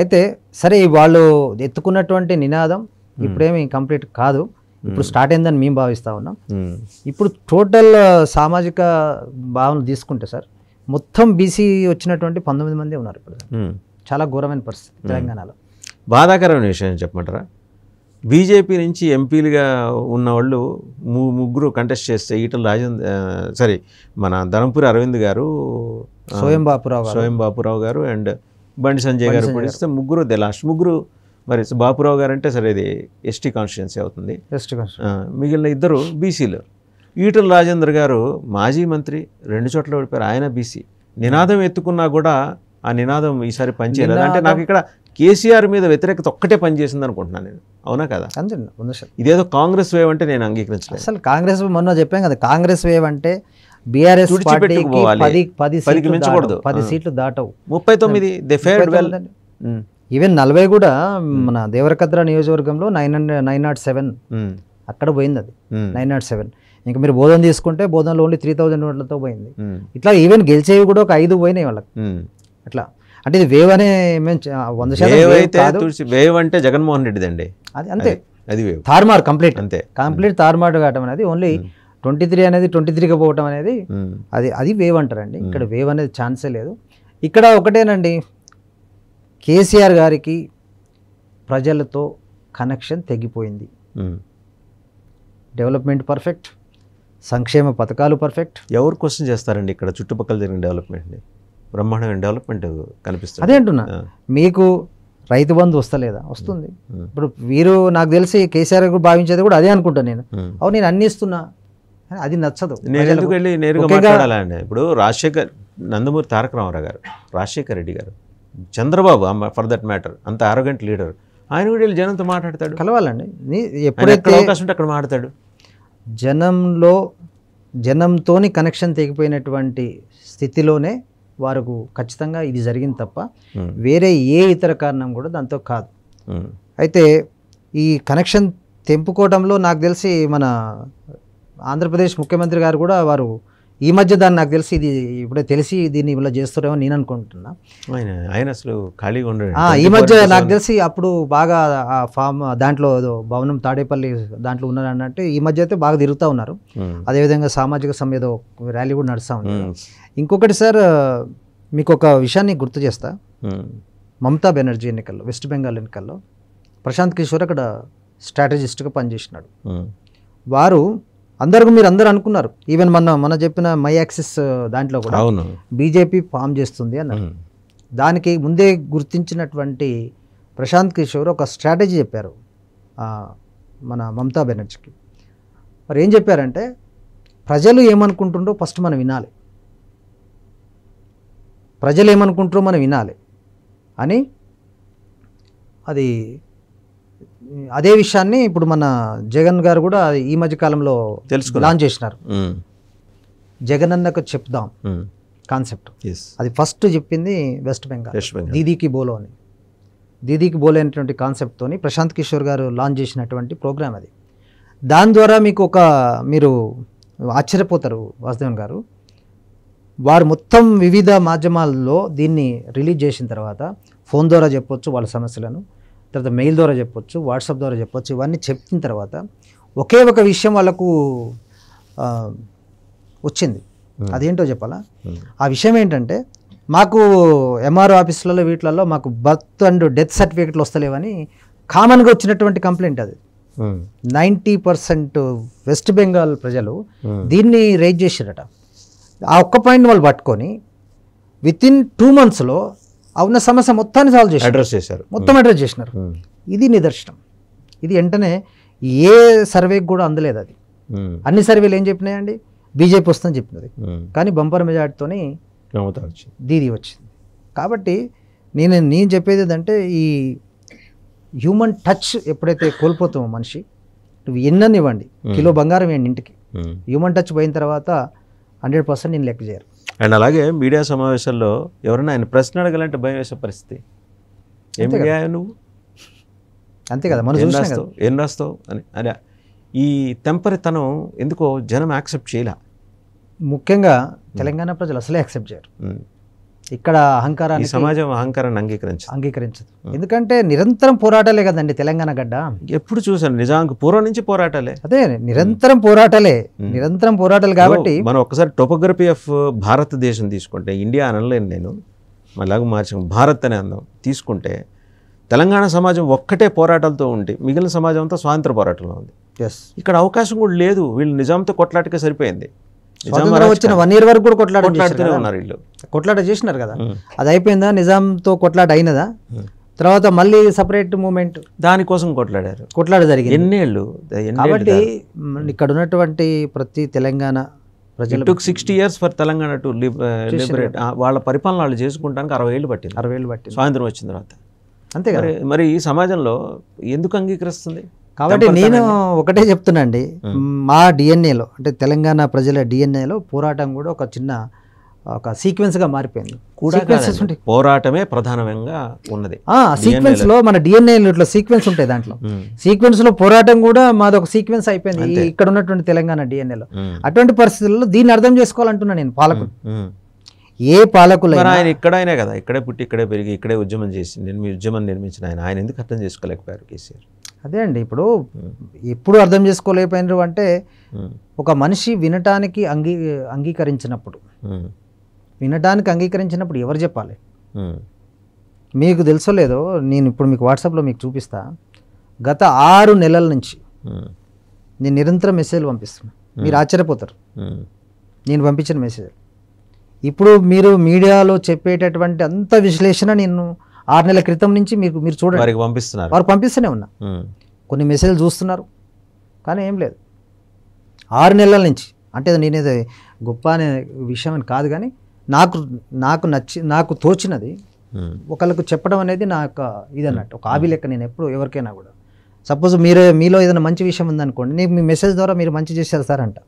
అయితే సరే వాళ్ళు ఎత్తుకున్నటువంటి నినాదం hmm. ఇప్పుడేమి కంప్లీట్ కాదు ఇప్పుడు స్టార్ట్ అయిందని మేము భావిస్తూ ఉన్నాం ఇప్పుడు టోటల్ సామాజిక భావన తీసుకుంటే సార్ మొత్తం బీసీ వచ్చినటువంటి పంతొమ్మిది మంది ఉన్నారు ఇప్పుడు చాలా ఘోరమైన పరిస్థితి తెలంగాణలో బాధాకరమైన విషయం చెప్పమంటారా బీజేపీ నుంచి ఎంపీలుగా ఉన్నవాళ్ళు ముగ్గురు కంటెస్ట్ చేస్తే ఈటల రాజేంద్ర సారీ మన ధనంపురి అరవింద్ గారు సోయం బాపురావు సోయం బాపురావు గారు అండ్ బండి సంజయ్ గారు పడిస్తే ముగ్గురు దెలాష్ ముగ్గురు మరి బాపురావు గారు అంటే సరే ఇది ఎస్టీ కాన్స్టిట్యున్సీ అవుతుంది ఎస్టీ మిగిలిన ఇద్దరు బీసీలు ఈటల రాజేందర్ గారు మాజీ మంత్రి రెండు చోట్ల ఓడిపోయారు ఆయన బీసీ నినాదం ఎత్తుకున్నా కూడా ఆ నినాదం ఈసారి పనిచేయలేదు అంటే నాకు ఇక్కడ కేసీఆర్ మీద వ్యతిరేకత ఒక్కటే పనిచేసింది అనుకుంటున్నాను నేను అవునా కదా ఇదేదో కాంగ్రెస్ వేవ్ అంటే నేను అంగీకరించలేదు అసలు కాంగ్రెస్ మొన్న చెప్పాం కదా కాంగ్రెస్ వేవ్ అంటే బీఆర్ఎస్ పార్టీకి పది పది సీట్లు పది సీట్లు దాటవు ముప్పై తొమ్మిది ఈవెన్ నలభై కూడా మన దేవరకద్ర నియోజకవర్గంలో nine hundred nine not seven అక్కడ పోయింది అది నైన్ నాట్ సెవెన్ ఇంకా మీరు బోధన తీసుకుంటే బోధనలో ఓన్లీ త్రీ థౌజండ్ ఓట్లతో పోయింది ఇట్లా ఈవెన్ గెలిచేవి కూడా ఒక ఐదు పోయినాయి వాళ్ళకి అట్లా అంటే ఇది వేవ్ అనే మేము వంద శాతం వేవ్ అంటే జగన్మోహన్ రెడ్డి అండి అది అంతే అది తారుమారు కంప్లీట్ అంతే కంప్లీట్ థార్మార్ కావటం అనేది ఓన్లీ ట్వంటీ త్రీ అనేది ట్వంటీ త్రీకి పోవటం అనేది అది అది వేవ్ అంటారండి ఇక్కడ వేవ్ అనేది ఛాన్సే లేదు ఇక్కడ ఒకటేనండి కేసీఆర్ గారికి ప్రజలతో కనెక్షన్ తెగిపోయింది డెవలప్మెంట్ పర్ఫెక్ట్ సంక్షేమ పథకాలు పర్ఫెక్ట్ ఎవరు క్వశ్చన్ చేస్తారండి ఇక్కడ చుట్టుపక్కల జరిగిన డెవలప్మెంట్ బ్రహ్మాండమైన డెవలప్మెంట్ కనిపిస్తుంది అదే అంటున్నా మీకు రైతు బంధు వస్తలేదా వస్తుంది ఇప్పుడు వీరు నాకు తెలిసి కేసీఆర్ భావించేది కూడా అదే అనుకుంటాను నేను అవును నేను అన్ని ఇస్తున్నా అది నచ్చదు నేను ఎందుకు వెళ్ళి నేరుగా మాట్లాడాలండి ఇప్పుడు రాజశేఖర్ నందమూరి తారక రామారావు గారు రాజశేఖర్ రెడ్డి గారు చంద్రబాబు ఫర్ దట్ మ్యాటర్ అంత ఆరోగెంట్ లీడర్ ఆయన కూడా వెళ్ళి జనంతో మాట్లాడతాడు కలవాలండి ఎప్పుడైతే అవకాశం ఉంటే అక్కడ మాట్లాడతాడు జనంలో జనంతోని కనెక్షన్ తెగిపోయినటువంటి స్థితిలోనే వారికి ఖచ్చితంగా ఇది జరిగింది తప్ప hmm. వేరే ఏ ఇతర కారణం కూడా దాంతో కాదు hmm. అయితే ఈ కనెక్షన్ తెంపుకోవడంలో నాకు తెలిసి మన ఆంధ్రప్రదేశ్ ముఖ్యమంత్రి గారు కూడా వారు ఈ మధ్య దాన్ని నాకు తెలిసి ఇది ఇప్పుడే తెలిసి దీన్ని ఇలా చేస్తారేమో నేను అనుకుంటున్నా ఆయన అసలు ఖాళీగా ఉండడు ఈ మధ్య నాకు తెలిసి అప్పుడు బాగా ఆ ఫామ్ దాంట్లో భవనం తాడేపల్లి దాంట్లో అన్నట్టు ఈ మధ్య అయితే బాగా తిరుగుతూ ఉన్నారు అదేవిధంగా సామాజిక సమ్మె ర్యాలీ కూడా నడుస్తూ ఉంది ఇంకొకటి సార్ మీకు ఒక విషయాన్ని గుర్తు చేస్తా మమతా బెనర్జీ ఎన్నికల్లో వెస్ట్ బెంగాల్ ఎన్నికల్లో ప్రశాంత్ కిషోర్ అక్కడ స్ట్రాటజిస్ట్గా పనిచేసినాడు వారు అందరూ మీరు అందరు అనుకున్నారు ఈవెన్ మన మన చెప్పిన మై యాక్సిస్ దాంట్లో కూడా బీజేపీ ఫామ్ చేస్తుంది అన్నారు దానికి ముందే గుర్తించినటువంటి ప్రశాంత్ కిషోర్ ఒక స్ట్రాటజీ చెప్పారు మన మమతా బెనర్జీకి మరి ఏం చెప్పారంటే ప్రజలు ఏమనుకుంటుండో ఫస్ట్ మనం వినాలి ప్రజలు ఏమనుకుంటారో మనం వినాలి అని అది అదే విషయాన్ని ఇప్పుడు మన జగన్ గారు కూడా ఈ మధ్య కాలంలో తెలుసుకు లాంచ్ చేసినారు జగన్ అన్నకు చెప్దాం కాన్సెప్ట్ అది ఫస్ట్ చెప్పింది వెస్ట్ బెంగాల్ దీదీకి బోలో అని దీదీకి బోలో అనేటువంటి కాన్సెప్ట్తో ప్రశాంత్ కిషోర్ గారు లాంచ్ చేసినటువంటి ప్రోగ్రామ్ అది దాని ద్వారా మీకు ఒక మీరు ఆశ్చర్యపోతారు వాసుదేవన్ గారు వారు మొత్తం వివిధ మాధ్యమాల్లో దీన్ని రిలీజ్ చేసిన తర్వాత ఫోన్ ద్వారా చెప్పొచ్చు వాళ్ళ సమస్యలను తర్వాత మెయిల్ ద్వారా చెప్పొచ్చు వాట్సాప్ ద్వారా చెప్పొచ్చు ఇవన్నీ చెప్పిన తర్వాత ఒకే ఒక విషయం వాళ్ళకు వచ్చింది అదేంటో చెప్పాలా ఆ విషయం ఏంటంటే మాకు ఎంఆర్ఓ ఆఫీసులలో వీటిలలో మాకు బర్త్ అండ్ డెత్ సర్టిఫికెట్లు వస్తలేవని కామన్గా వచ్చినటువంటి కంప్లైంట్ అది నైంటీ పర్సెంట్ వెస్ట్ బెంగాల్ ప్రజలు దీన్ని రేజ్ చేశారట ఆ ఒక్క పాయింట్ వాళ్ళు పట్టుకొని విత్ ఇన్ టూ మంత్స్లో ఉన్న సమస్య మొత్తాన్ని సాల్వ్ చేసి అడ్రస్ చేశారు మొత్తం అడ్రస్ చేసినారు hmm. Hmm. ఇది నిదర్శనం ఇది వెంటనే ఏ సర్వేకి కూడా అందలేదు అది hmm. అన్ని సర్వేలు ఏం చెప్పినాయండి బీజేపీ వస్తుందని చెప్పినది కానీ బంపర్ మెజార్టీతోని దీది వచ్చింది కాబట్టి నేను నేను చెప్పేది ఏంటంటే ఈ హ్యూమన్ టచ్ ఎప్పుడైతే కోల్పోతామో మనిషి నువ్వు ఎన్నని ఇవ్వండి కిలో బంగారం ఇవ్వండి ఇంటికి హ్యూమన్ టచ్ పోయిన తర్వాత హండ్రెడ్ పర్సెంట్ నేను లెక్క చేయరు అండ్ అలాగే మీడియా సమావేశాల్లో ఎవరైనా ఆయన ప్రశ్న అడగాలంటే భయం వేసే పరిస్థితి ఏమి నువ్వు అంతే కదా మనం ఏం రాస్తావు ఏం రాస్తావు అని అదే ఈ తెంపరితనం ఎందుకో జనం యాక్సెప్ట్ చేయాల ముఖ్యంగా తెలంగాణ ప్రజలు అసలే యాక్సెప్ట్ చేయరు ఇక్కడ అహంకారాన్ని సమాజం అహంకారాన్ని అంగీకరించ అంగీకరించదు ఎందుకంటే నిరంతరం పోరాటాలే కదండి తెలంగాణ గడ్డ ఎప్పుడు చూసాను నిజానికి పూర్వం నుంచి పోరాటాలే అదే నిరంతరం పోరాటాలే నిరంతరం పోరాటాలు కాబట్టి మనం ఒకసారి టోపోగ్రఫీ ఆఫ్ భారతదేశం తీసుకుంటే ఇండియా అనలేను నేను మళ్ళాగా మార్చి భారత్ అనే అందం తీసుకుంటే తెలంగాణ సమాజం ఒక్కటే పోరాటాలతో ఉండి మిగిలిన సమాజం అంతా స్వాతంత్ర పోరాటంలో ఉంది ఎస్ ఇక్కడ అవకాశం కూడా లేదు వీళ్ళు నిజాంతో కొట్లాటకే సరిపోయింది స్వాతంత్రం వచ్చిన వన్ ఇయర్ వరకు కూడా కొట్లాట ఉన్నారు వీళ్ళు కొట్లాట చేసినారు కదా అది అయిపోయిందా నిజాంతో కొట్లాట అయినదా తర్వాత మళ్ళీ సపరేట్ మూమెంట్ దానికోసం కొట్లాడారు కొట్లాడ జరిగింది ఎన్నేళ్ళు కాబట్టి ఇక్కడ ఉన్నటువంటి ప్రతి తెలంగాణ ప్రజలు sixty years for Telangana to uh, liberate వాళ్ళ పరిపాలన వాళ్ళు చేసుకుంటానికి అరవై ఏళ్ళు పట్టింది అరవై ఏళ్ళు పట్టింది స్వాతంత్రం వచ్చిన తర్వాత అంతే మరి ఈ సమాజంలో ఎందుకు అంగీకరిస్తుంది కాబట్టి నేను ఒకటే చెప్తున్నాండి మా డిఎన్ఏలో అంటే తెలంగాణ ప్రజల డిఎన్ఏలో పోరాటం కూడా ఒక చిన్న ఒక సీక్వెన్స్గా మారిపోయింది కూడా పోరాటమే ప్రధానంగా ఉన్నది సీక్వెన్స్ లో మన డిఎన్ఏ ఇట్లా సీక్వెన్స్ ఉంటాయి దాంట్లో సీక్వెన్స్ లో పోరాటం కూడా మాది ఒక సీక్వెన్స్ అయిపోయింది ఇక్కడ ఉన్నటువంటి తెలంగాణ లో అటువంటి పరిస్థితుల్లో దీన్ని అర్థం చేసుకోవాలంటున్నా నేను పాలకులు ఏ పాలకులు ఆయన ఇక్కడ ఆయనే కదా ఇక్కడే పుట్టి ఇక్కడే పెరిగి ఇక్కడే ఉద్యమం చేసి నిర్మి ఉద్యమం నిర్మించిన ఆయన ఆయన ఎందుకు అర్థం చేసుకోలేకపోయారు కేసీఆర్ అదే అండి ఇప్పుడు ఎప్పుడు అర్థం చేసుకోలేకపోయినారు అంటే ఒక మనిషి వినటానికి అంగీ అంగీకరించినప్పుడు వినటానికి అంగీకరించినప్పుడు ఎవరు చెప్పాలి మీకు తెలుసో లేదో నేను ఇప్పుడు మీకు వాట్సాప్లో మీకు చూపిస్తా గత ఆరు నెలల నుంచి నేను నిరంతరం మెసేజ్లు పంపిస్తున్నా మీరు ఆశ్చర్యపోతారు నేను పంపించిన మెసేజ్ ఇప్పుడు మీరు మీడియాలో చెప్పేటటువంటి అంత విశ్లేషణ నేను ఆరు నెలల క్రితం నుంచి మీకు మీరు చూడండి పంపిస్తున్నారు వారు పంపిస్తూనే ఉన్నా కొన్ని మెసేజ్లు చూస్తున్నారు కానీ ఏం లేదు ఆరు నెలల నుంచి అంటే నేనేది గొప్ప అనే విషయం అని కాదు కానీ నాకు నాకు నచ్చి నాకు తోచినది ఒకళ్ళకు చెప్పడం అనేది నా యొక్క ఇది అన్నట్టు ఒక ఆవి లెక్క నేను ఎప్పుడు ఎవరికైనా కూడా సపోజ్ మీరు మీలో ఏదైనా మంచి విషయం ఉందనుకోండి నేను మీ మెసేజ్ ద్వారా మీరు మంచి చేశారు సార్ అంట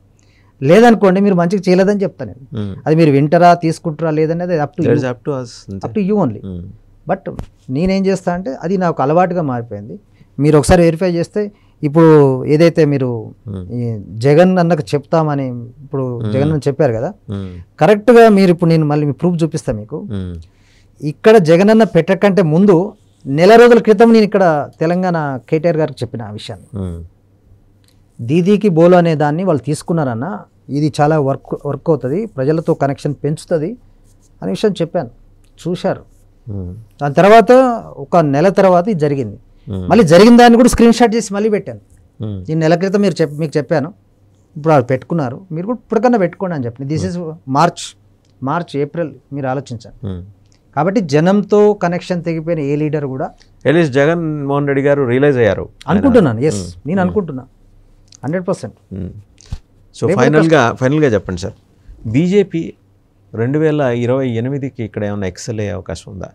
లేదనుకోండి మీరు మంచిగా చేయలేదని చెప్తాను అది మీరు వింటరా తీసుకుంటారా లేదనేది up to up to you only but నేనేం చేస్తా అంటే అది నాకు అలవాటుగా మారిపోయింది మీరు ఒకసారి వెరిఫై చేస్తే ఇప్పుడు ఏదైతే మీరు జగన్ అన్నకు చెప్తామని ఇప్పుడు జగన్ అని చెప్పారు కదా కరెక్ట్గా మీరు ఇప్పుడు నేను మళ్ళీ ప్రూఫ్ చూపిస్తాను మీకు ఇక్కడ జగన్ అన్న పెట్టకంటే ముందు నెల రోజుల క్రితం నేను ఇక్కడ తెలంగాణ కేటీఆర్ గారికి చెప్పిన ఆ విషయాన్ని దీదీకి బోలు అనే దాన్ని వాళ్ళు తీసుకున్నారన్న ఇది చాలా వర్క్ వర్క్ అవుతుంది ప్రజలతో కనెక్షన్ పెంచుతుంది అనే విషయం చెప్పాను చూశారు దాని తర్వాత ఒక నెల తర్వాత ఇది జరిగింది మళ్ళీ జరిగిన దాన్ని కూడా స్క్రీన్ షాట్ చేసి మళ్ళీ పెట్టాను ఈ నెల క్రితం మీరు చెప్ మీకు చెప్పాను ఇప్పుడు వాళ్ళు పెట్టుకున్నారు మీరు కూడా ఇప్పటికన్నా పెట్టుకోండి అని చెప్పండి this is March March April మీరు ఆలోచించండి కాబట్టి జనంతో కనెక్షన్ తెగిపోయిన ఏ లీడర్ కూడా ఎలీస్ జగన్ మోహన్ రెడ్డి గారు రియలైజ్ అయ్యారు అనుకుంటున్నాను ఎస్ నేను అనుకుంటున్నా హండ్రెడ్ పర్సెంట్ సో ఫైనల్గా ఫైనల్గా చెప్పండి సార్ బీజేపీ రెండు వేల ఇరవై ఎనిమిదికి ఇక్కడ ఏమైనా ఎక్సెల్ అయ్యే అవకాశం ఉందా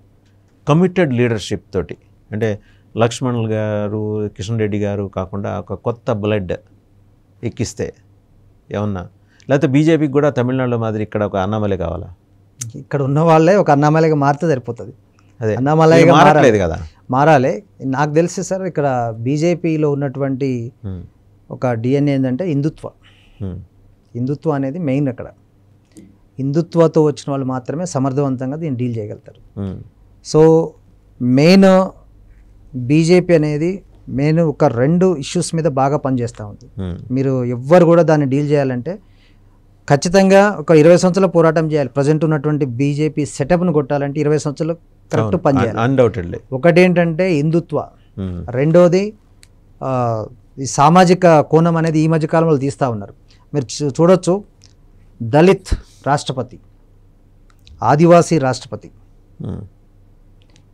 కమిటెడ్ లీడర్షిప్ తోటి అంటే లక్ష్మణ్ గారు కిషన్ రెడ్డి గారు కాకుండా ఒక కొత్త బ్లడ్ ఎక్కిస్తే ఏమన్నా లేకపోతే బీజేపీకి కూడా తమిళనాడులో మాదిరి ఇక్కడ ఒక అన్నామలే కావాలా ఇక్కడ ఉన్న వాళ్ళే ఒక అన్నామలేగా మారితే సరిపోతుంది అదే అన్నామలై మారలేదు కదా మారాలి నాకు తెలిసి సార్ ఇక్కడ బీజేపీలో ఉన్నటువంటి ఒక డిఎన్ఏ ఏంటంటే హిందుత్వ హిందుత్వం అనేది మెయిన్ అక్కడ హిందుత్వతో వచ్చిన వాళ్ళు మాత్రమే సమర్థవంతంగా దీన్ని డీల్ చేయగలుగుతారు hmm. సో మెయిన్ బీజేపీ అనేది మెయిన్ ఒక రెండు ఇష్యూస్ మీద బాగా పనిచేస్తూ ఉంది hmm. మీరు ఎవ్వరు కూడా దాన్ని డీల్ చేయాలంటే ఖచ్చితంగా ఒక ఇరవై సంవత్సరాలు పోరాటం చేయాలి ప్రజెంట్ ఉన్నటువంటి బీజేపీ సెటప్ను కొట్టాలంటే ఇరవై సంవత్సరాలు కరెక్ట్ పనిచేయాలి ఒకటి ఏంటంటే హిందుత్వ hmm. రెండోది ఈ సామాజిక కోణం అనేది ఈ మధ్య కాలంలో తీస్తూ ఉన్నారు మీరు చూడొచ్చు దళిత్ రాష్ట్రపతి ఆదివాసీ రాష్ట్రపతి hmm.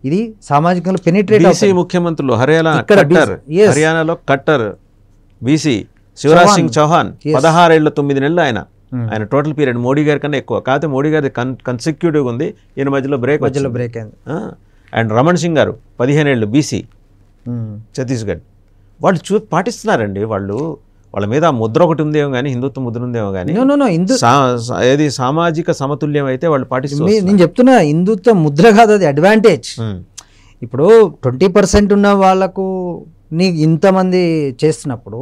ఇది సామాజికంలో పెనిట్రేట్ ముఖ్యమంత్రులు కట్టర్ హర్యానాలో కట్టర్ బీసీ శివరాజ్ సింగ్ చౌహాన్ పదహారేళ్ల తొమ్మిది నెలలు ఆయన hmm. ఆయన టోటల్ పీరియడ్ మోడీ గారి కన్నా ఎక్కువ కాకపోతే మోడీ గారి కన్ కన్సిక్యూటివ్ ఉంది ఈయన మధ్యలో బ్రేక్ మధ్యలో బ్రేక్ అయింది అండ్ ah. రమణ్ సింగ్ గారు పదిహేను ఏళ్ళు బీసీ hmm. ఛత్తీస్గఢ్ వాళ్ళు చూ పాటిస్తున్నారండి వాళ్ళు వాళ్ళ మీద ముద్ర ఒకటి ఉందేమో కానీ హిందుత్వ ముద్ర ఉందేమో కానీ ఏది సామాజిక సమతుల్యం అయితే వాళ్ళు పాటిస్తుంది నేను చెప్తున్నా హిందుత్వ ముద్ర కాదు అది అడ్వాంటేజ్ hmm. ఇప్పుడు ట్వంటీ పర్సెంట్ ఉన్న వాళ్ళకు నీ ఇంతమంది చేస్తున్నప్పుడు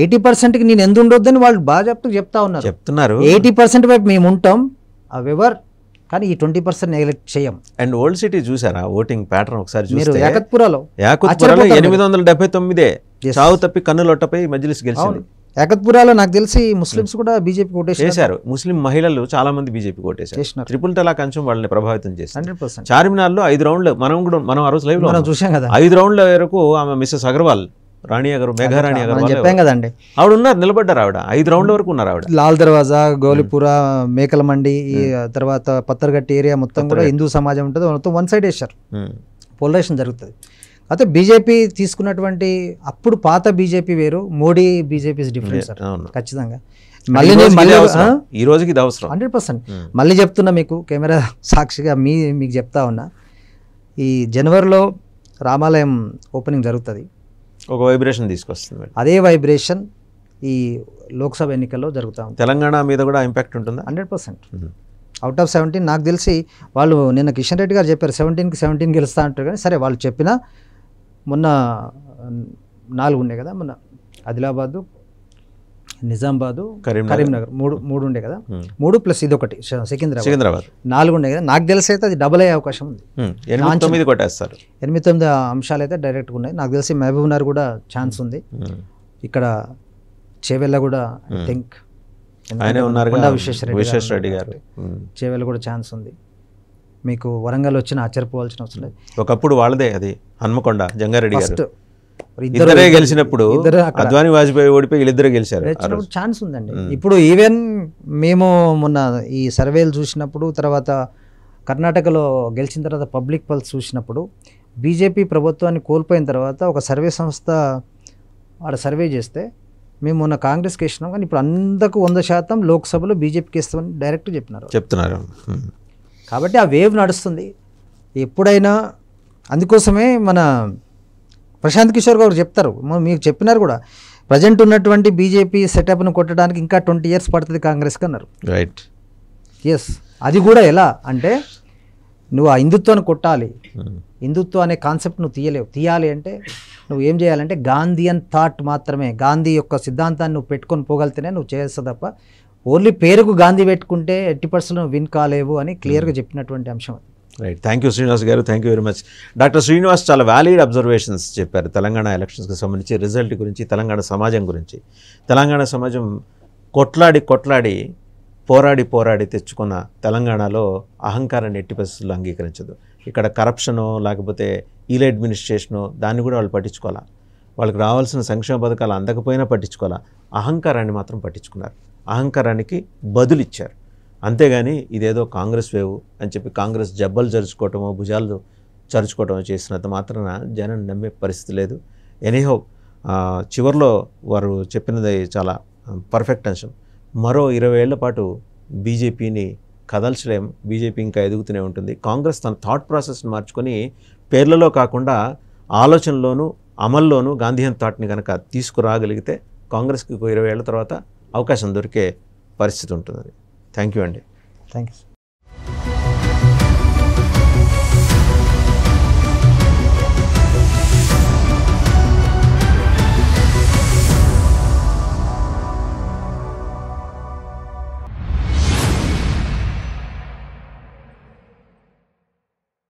ఎయిటీ పర్సెంట్కి నేను ఎందు ఉండొద్దని వాళ్ళు బాగా చెప్తూ చెప్తా ఉన్నారు చెప్తున్నారు ఎయిటీ పర్సెంట్ వైపు మేము ఉంటాం ఎవర్ కానీ ఈ ట్వంటీ పర్సెంట్ నెగ్లెక్ట్ చేయం అండ్ ఓల్డ్ సిటీ చూసారా ఓటింగ్ ప్యాటర్న్ ఒకసారి యాకత్పురాలో యాకత్పురాలో ఎనిమిది వందల డెబ్బై తొమ్మిదే చావు తప్పి కన్నులొట్టపై మజ్లిస్ గెలిచింది ఏకత్పురాలో నాకు తెలిసి ముస్లింస్ కూడా బీజేపీ కోటేషన్ చేశారు ముస్లిం మహిళలు చాలా మంది బీజేపీ కోటేశారు ట్రిపుల్ తలా కంచం వాళ్ళని ప్రభావితం చేసింది చార్మినార్ లో ఐదు రౌండ్లు మనం కూడా మనం ఆ రోజు లైవ్ లో చూసాం కదా ఐదు రౌండ్ల వరకు ఆమె మిస్సెస్ అగర్వాల్ రాణి గారు మేఘారాణి గారు చెప్పాం కదండి ఆవిడ ఉన్నారు నిలబడ్డారు ఆవిడ ఐదు రౌండ్ల వరకు ఉన్నారు ఆవిడ లాల్ దర్వాజా గోలిపుర మేకల మండి తర్వాత పత్తర్గట్టి ఏరియా మొత్తం కూడా హిందూ సమాజం ఉంటుంది మొత్తం వన్ సైడ్ వేశారు పోలరేషన్ జరుగుతుంది అయితే బీజేపీ తీసుకున్నటువంటి అప్పుడు పాత బీజేపీ వేరు మోడీ బీజేపీ డిఫరెన్స్ ఖచ్చితంగా మళ్ళీ ఈ రోజుకి ఇది అవసరం హండ్రెడ్ పర్సెంట్ hmm. మళ్ళీ చెప్తున్నా మీకు కెమెరా (laughs) సాక్షిగా మీ మీకు చెప్తా ఉన్నా ఈ జనవరిలో రామాలయం ఓపెనింగ్ జరుగుతుంది ఒక వైబ్రేషన్ తీసుకొస్తుంది అదే వైబ్రేషన్ ఈ లోక్సభ ఎన్నికల్లో జరుగుతాం తెలంగాణ మీద కూడా ఇంపాక్ట్ ఉంటుంది hundred percent out of seventeen నాకు తెలిసి వాళ్ళు నిన్న కిషన్ రెడ్డి గారు చెప్పారు సెవెంటీన్కి సెవెంటీన్ గెలుస్తా అంటారు కానీ సరే వాళ్ళు చెప్పినా మొన్న నాలుగు ఉన్నాయి కదా మొన్న ఆదిలాబాదు నిజామాబాదు కరీంనగర్ మూడు మూడు ఉండే కదా మూడు ప్లస్ ఇది ఒకటి సికింద్రాబాద్ సికింద్రాబాద్ నాలుగు ఉండే కదా నాకు తెలిసి అయితే అది డబుల్ అయ్యే అవకాశం ఉంది ఎనిమిది తొమ్మిది కొట్టేస్తారు ఎనిమిది తొమ్మిది అంశాలు అయితే డైరెక్ట్గా ఉన్నాయి నాకు తెలిసి మహబూబ్నగర్ కూడా ఛాన్స్ ఉంది ఇక్కడ చేవెళ్ళ కూడా ఐ థింక్ విశ్వేశ్వర రెడ్డి గారు చేవెళ్ళ కూడా ఛాన్స్ ఉంది మీకు వరంగల్ వచ్చిన ఆశ్చర్యపోవాల్సిన అవసరం లేదు ఒకప్పుడు వాళ్ళదే అది హన్మకొండ జంగారెడ్డి గారు ఇద్దరే గెలిచినప్పుడు అద్వాని వాజ్పేయి ఓడిపోయి వీళ్ళిద్దరు గెలిచారు ఛాన్స్ ఉందండి ఇప్పుడు ఈవెన్ మేము మొన్న ఈ సర్వేలు చూసినప్పుడు తర్వాత కర్ణాటకలో గెలిచిన తర్వాత పబ్లిక్ పల్స్ చూసినప్పుడు బీజేపీ ప్రభుత్వాన్ని కోల్పోయిన తర్వాత ఒక సర్వే సంస్థ వాడు సర్వే చేస్తే మేము మొన్న కాంగ్రెస్కి వేసినాం కానీ ఇప్పుడు అందకు వంద శాతం లోక్సభలో బీజేపీకి ఇస్తామని డైరెక్ట్ చెప్పినారు చెప్తున్నారు కాబట్టి ఆ వేవ్ నడుస్తుంది ఎప్పుడైనా అందుకోసమే మన ప్రశాంత్ కిషోర్ గారు చెప్తారు మీకు చెప్పినారు కూడా ప్రజెంట్ ఉన్నటువంటి బీజేపీ సెటప్ను కొట్టడానికి ఇంకా ట్వంటీ ఇయర్స్ పడుతుంది కాంగ్రెస్కి అన్నారు రైట్ ఎస్ అది కూడా ఎలా అంటే నువ్వు ఆ హిందుత్వాన్ని కొట్టాలి hmm. హిందుత్వం అనే కాన్సెప్ట్ నువ్వు తీయలేవు తీయాలి అంటే నువ్వు ఏం చేయాలంటే గాంధీ అండ్ థాట్ మాత్రమే గాంధీ యొక్క సిద్ధాంతాన్ని నువ్వు పెట్టుకొని పోగలితేనే నువ్వు చేస్తావు తప్ప ఓన్లీ పేరుకు గాంధీ పెట్టుకుంటే ఎట్టి పర్సెంట్ విన్ కాలేవు అని క్లియర్గా hmm. చెప్పినటువంటి అంశం అది రైట్ థ్యాంక్ యూ శ్రీనివాస్ గారు thank you very much doctor Srinivas చాలా వ్యాలిడ్ అబ్జర్వేషన్స్ చెప్పారు తెలంగాణ ఎలక్షన్స్కి సంబంధించి రిజల్ట్ గురించి తెలంగాణ సమాజం గురించి తెలంగాణ సమాజం కొట్లాడి కొట్లాడి పోరాడి పోరాడి తెచ్చుకున్న తెలంగాణలో అహంకారాన్ని ఎట్టి పరిస్థితుల్లో అంగీకరించదు ఇక్కడ కరప్షను లేకపోతే ఈల్ అడ్మినిస్ట్రేషను దాన్ని కూడా వాళ్ళు పట్టించుకోవాలా వాళ్ళకి రావాల్సిన సంక్షేమ పథకాలు అందకపోయినా పట్టించుకోవాలా అహంకారాన్ని మాత్రం పట్టించుకున్నారు అహంకారానికి బదులిచ్చారు అంతేగాని ఇదేదో కాంగ్రెస్ వేవ్ అని చెప్పి కాంగ్రెస్ జబ్బలు జరుచుకోవటమో భుజాలు చరుచుకోవటమో చేసినంత మాత్రాన జనం నమ్మే పరిస్థితి లేదు ఎనీహో చివరిలో వారు చెప్పినది చాలా పర్ఫెక్ట్ అంశం మరో ఇరవై ఏళ్ల పాటు బీజేపీని కదల్చలేం బీజేపీ ఇంకా ఎదుగుతూనే ఉంటుంది కాంగ్రెస్ తన థాట్ ప్రాసెస్ని మార్చుకొని పేర్లలో కాకుండా ఆలోచనలోనూ అమల్లోనూ గాంధీయన్ థాట్ని కనుక తీసుకురాగలిగితే కాంగ్రెస్కి ఇరవై ఏళ్ళ తర్వాత అవకాశం దొరికే పరిస్థితి ఉంటుంది థ్యాంక్ యూ అండి థ్యాంక్ యూ